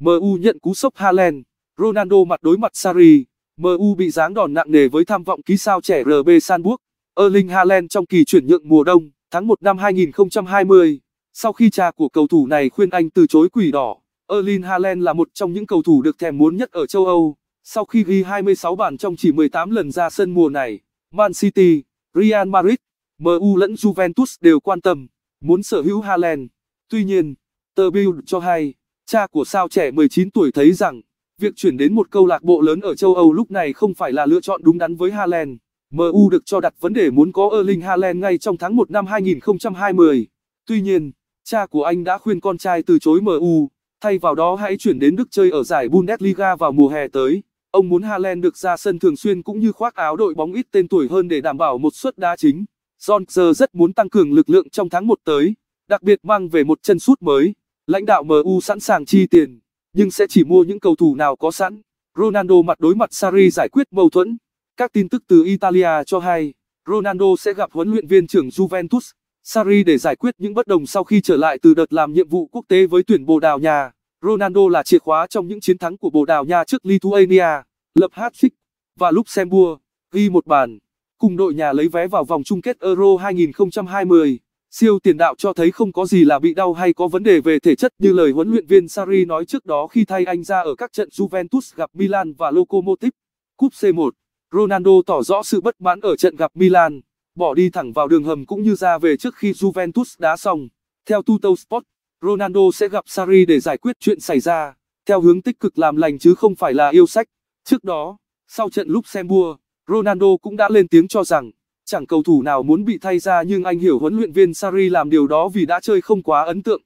MU nhận cú sốc Haaland, Ronaldo mặt đối mặt Sarri, MU bị giáng đòn nặng nề với tham vọng ký sao trẻ RB Sanburg, Erling Haaland trong kỳ chuyển nhượng mùa đông, tháng 1 năm 2020. Sau khi cha của cầu thủ này khuyên anh từ chối quỷ đỏ, Erling Haaland là một trong những cầu thủ được thèm muốn nhất ở châu Âu. Sau khi ghi 26 bàn trong chỉ 18 lần ra sân mùa này, Man City, Real Madrid, MU lẫn Juventus đều quan tâm, muốn sở hữu Haaland. Tuy nhiên, tờ Bild cho hay, Cha của sao trẻ 19 tuổi thấy rằng, việc chuyển đến một câu lạc bộ lớn ở châu Âu lúc này không phải là lựa chọn đúng đắn với Haaland. MU được cho đặt vấn đề muốn có Erling Haaland ngay trong tháng 1 năm 2020. Tuy nhiên, cha của anh đã khuyên con trai từ chối MU, thay vào đó hãy chuyển đến Đức chơi ở giải Bundesliga vào mùa hè tới. Ông muốn Haaland được ra sân thường xuyên cũng như khoác áo đội bóng ít tên tuổi hơn để đảm bảo một suất đá chính. John rất muốn tăng cường lực lượng trong tháng 1 tới, đặc biệt mang về một chân sút mới lãnh đạo MU sẵn sàng chi tiền, nhưng sẽ chỉ mua những cầu thủ nào có sẵn. Ronaldo mặt đối mặt Sarri giải quyết mâu thuẫn. Các tin tức từ Italia cho hay, Ronaldo sẽ gặp huấn luyện viên trưởng Juventus, Sarri để giải quyết những bất đồng sau khi trở lại từ đợt làm nhiệm vụ quốc tế với tuyển Bồ Đào Nha. Ronaldo là chìa khóa trong những chiến thắng của Bồ Đào Nha trước Lithuania, lập hat-trick và Luxembourg, ghi một bàn, cùng đội nhà lấy vé vào vòng chung kết Euro 2020. Siêu tiền đạo cho thấy không có gì là bị đau hay có vấn đề về thể chất như lời huấn luyện viên Sarri nói trước đó khi thay anh ra ở các trận Juventus gặp Milan và Lokomotiv. Cúp C1, Ronaldo tỏ rõ sự bất mãn ở trận gặp Milan, bỏ đi thẳng vào đường hầm cũng như ra về trước khi Juventus đá xong. Theo Tutto Sport, Ronaldo sẽ gặp Sarri để giải quyết chuyện xảy ra, theo hướng tích cực làm lành chứ không phải là yêu sách. Trước đó, sau trận Luxembourg, Ronaldo cũng đã lên tiếng cho rằng Chẳng cầu thủ nào muốn bị thay ra nhưng anh hiểu huấn luyện viên Sarri làm điều đó vì đã chơi không quá ấn tượng.